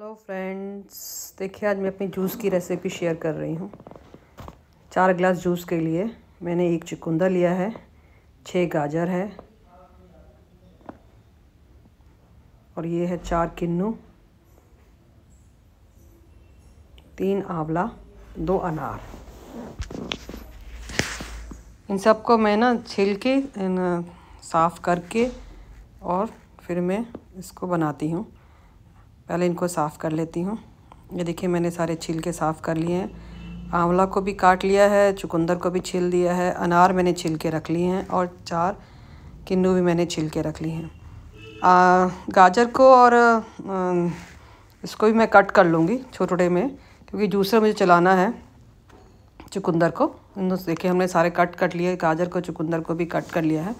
hello friends देखिए आज मैं अपनी जूस की रेसिपी शेयर कर रही हूँ चार ग्लास जूस के लिए मैंने एक चिकुंदा लिया है छः गाजर है और ये है चार किन्नू तीन आंवला दो अनार इन सबको मैं ना छिल के साफ़ करके और फिर मैं इसको बनाती हूँ पहले इनको साफ़ कर लेती हूँ ये देखिए मैंने सारे छील के साफ़ कर लिए हैं आंवला को भी काट लिया है चुकंदर को भी छील दिया है अनार मैंने छील के रख लिए हैं और चार किन्नू भी मैंने छील के रख ली हैं गाजर को और आ, इसको भी मैं कट कर लूँगी छोटे में क्योंकि जूसर मुझे चलाना है चुकंदर को देखिए हमने सारे कट कट लिए गाजर को चुकंदर को भी कट कर लिया है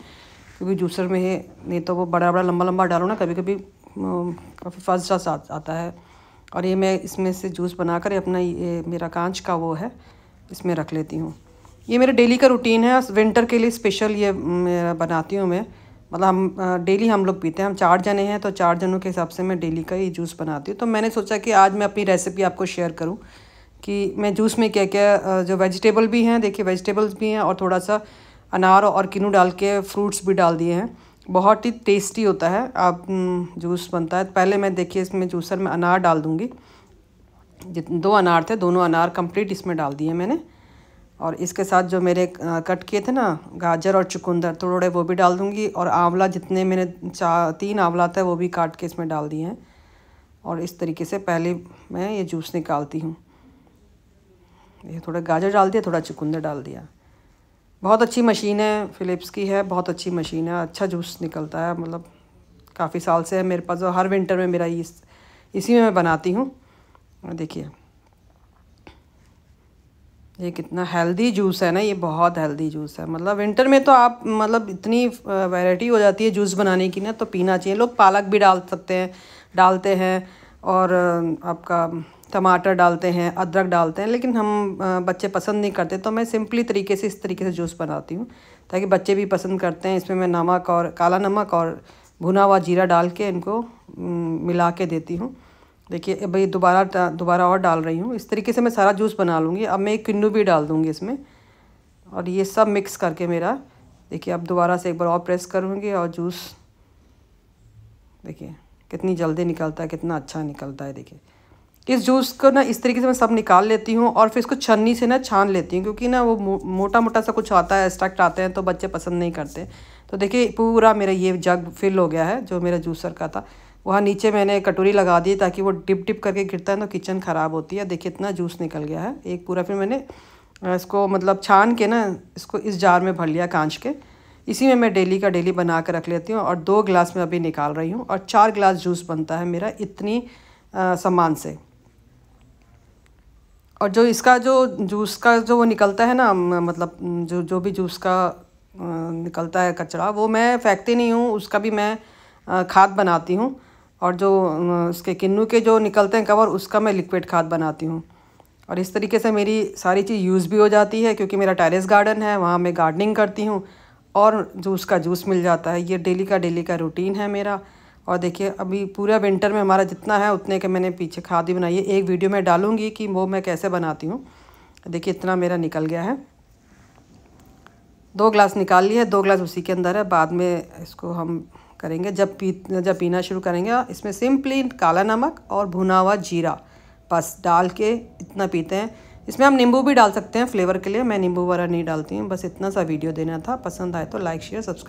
क्योंकि जूसर में ही नहीं तो वो बड़ा बड़ा लंबा लंबा डालो ना कभी कभी काफ़ी फर्स्ट आ, आता है और ये मैं इसमें से जूस बनाकर अपना ये मेरा कांच का वो है इसमें रख लेती हूँ ये मेरा डेली का रूटीन है विंटर के लिए स्पेशल ये मेरा बनाती हूँ मैं मतलब हम डेली हम लोग पीते हैं हम चार जने हैं तो चार जनों के हिसाब से मैं डेली का ये जूस बनाती हूँ तो मैंने सोचा कि आज मैं अपनी रेसिपी आपको शेयर करूँ कि मैं जूस में क्या क्या जो वेजिटेबल भी हैं देखिए वेजिटेबल्स भी हैं और थोड़ा सा अनार और किनू डाल के फ्रूट्स भी डाल दिए हैं बहुत ही टेस्टी होता है आप जूस बनता है पहले मैं देखिए इसमें जूसर में अनार डाल दूँगी दो अनार थे दोनों अनार कंप्लीट इसमें डाल दिए मैंने और इसके साथ जो मेरे कट किए थे ना गाजर और चुकंदर थोड़े वो भी डाल दूँगी और आंवला जितने मैंने चार तीन आंवला था वो भी काट के इसमें डाल दिए हैं और इस तरीके से पहले मैं ये जूस निकालती हूँ ये थोड़ा गाजर डाल दिया थोड़ा चुकंदर डाल दिया बहुत अच्छी मशीन है फ़िलिप्स की है बहुत अच्छी मशीन है अच्छा जूस निकलता है मतलब काफ़ी साल से है मेरे पास और हर विंटर में मेरा इस इसी में मैं बनाती हूँ देखिए ये कितना हेल्दी जूस है ना ये बहुत हेल्दी जूस है मतलब विंटर में तो आप मतलब इतनी वैरायटी हो जाती है जूस बनाने की ना तो पीना चाहिए लोग पालक भी डाल सकते हैं डालते हैं और आपका टमाटर डालते हैं अदरक डालते हैं लेकिन हम बच्चे पसंद नहीं करते तो मैं सिंपली तरीके से इस तरीके से जूस बनाती हूँ ताकि बच्चे भी पसंद करते हैं इसमें मैं नमक और काला नमक और भुना हुआ जीरा डाल के इनको मिला के देती हूँ देखिए भाई दोबारा दोबारा और डाल रही हूँ इस तरीके से मैं सारा जूस बना लूँगी अब मैं एक किन्नू भी डाल दूँगी इसमें और ये सब मिक्स करके मेरा देखिए अब दोबारा से एक बार और प्रेस करूँगी और जूस देखिए कितनी जल्दी निकलता है कितना अच्छा निकलता है देखिए इस जूस को ना इस तरीके से मैं सब निकाल लेती हूँ और फिर इसको छन्नी से ना छान लेती हूँ क्योंकि ना वो मोटा मोटा सा कुछ आता है एक्स्ट्रैक्ट आते हैं तो बच्चे पसंद नहीं करते तो देखिए पूरा मेरा ये जग फिल हो गया है जो मेरा जूसर का था वहाँ नीचे मैंने कटोरी लगा दी ताकि वो डिप डिप करके गिरता है तो किचन ख़राब होती है देखिए इतना जूस निकल गया है एक पूरा फिर मैंने इसको मतलब छान के ना इसको इस जार में भर लिया कांच के इसी में मैं डेली का डेली बना कर रख लेती हूँ और दो गिलास में अभी निकाल रही हूँ और चार गिलास जूस बनता है मेरा इतनी सामान से और जो इसका जो जूस का जो वो निकलता है ना मतलब जो जो भी जूस का निकलता है कचरा वो मैं फेंकती नहीं हूँ उसका भी मैं खाद बनाती हूँ और जो उसके किन्नू के जो निकलते हैं कवर उसका मैं लिक्विड खाद बनाती हूँ और इस तरीके से मेरी सारी चीज़ यूज़ भी हो जाती है क्योंकि मेरा टेरेस गार्डन है वहाँ मैं गार्डनिंग करती हूँ और जूस का जूस मिल जाता है ये डेली का डेली का रूटीन है मेरा और देखिए अभी पूरा विंटर में हमारा जितना है उतने के मैंने पीछे ही बनाई है एक वीडियो में डालूँगी कि वो मैं कैसे बनाती हूँ देखिए इतना मेरा निकल गया है दो ग्लास निकाल लिए दो ग्लास उसी के अंदर है बाद में इसको हम करेंगे जब पी जब पीना शुरू करेंगे इसमें सिंपली काला नमक और भुना हुआ जीरा बस डाल के इतना पीते हैं इसमें हम नींबू भी डाल सकते हैं फ्लेवर के लिए मैं नींबू वगैरह नहीं डालती हूँ बस इतना सा वीडियो देना था पसंद आए तो लाइक शेयर सब्सक्राइब